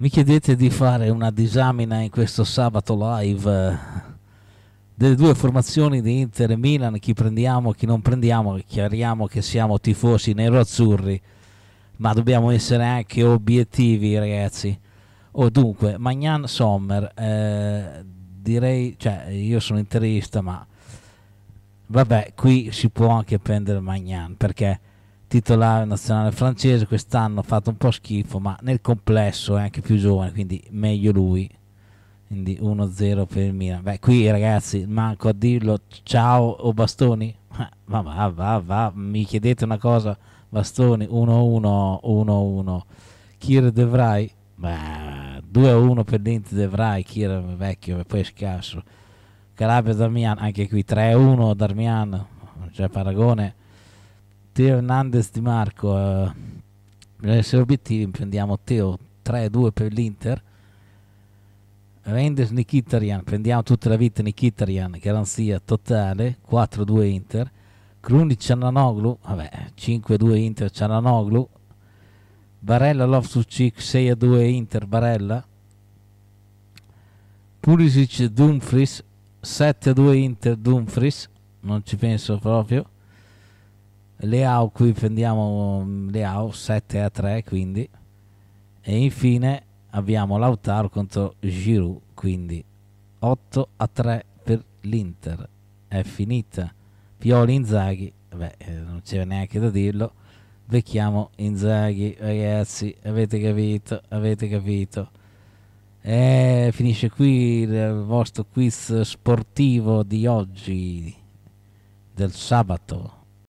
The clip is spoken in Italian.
Mi chiedete di fare una disamina in questo sabato live eh, delle due formazioni di Inter e Milan, chi prendiamo, chi non prendiamo, chiariamo che siamo tifosi nero-azzurri, ma dobbiamo essere anche obiettivi, ragazzi. Oh, dunque, Magnan Sommer, eh, direi, cioè io sono interista, ma vabbè, qui si può anche prendere Magnan perché titolare nazionale francese, quest'anno ha fatto un po' schifo, ma nel complesso è anche più giovane, quindi meglio lui. Quindi 1-0 per il Milan. Beh, qui ragazzi, manco a dirlo ciao o bastoni. Ma va, va, va, mi chiedete una cosa, bastoni 1-1, 1-1. Kir Devrai 2-1 per l'Inter Devrai Vrij, Kir vecchio e poi scarso. Calabria Darmian, anche qui 3-1 Darmian, non c'è paragone. Teo Hernandez di Marco, eh, per essere obiettivi prendiamo Teo 3-2 per l'Inter. Renders Nikitarian, prendiamo tutta la vita Nikitarian, garanzia totale, 4-2 Inter. Krunic Ciananoglu, vabbè, 5-2 Inter Ciananoglu. Barella Loftus-Cheek, 6-2 Inter Barella. Pulisic Dumfries, 7-2 Inter Dumfries, non ci penso proprio. Leao qui prendiamo mm, Leao 7 a 3 quindi e infine abbiamo Lautaro contro Giroud quindi 8 a 3 per l'Inter è finita Pioli Inzaghi beh eh, non c'è neanche da dirlo becchiamo Inzaghi ragazzi avete capito avete capito e finisce qui il vostro quiz sportivo di oggi del sabato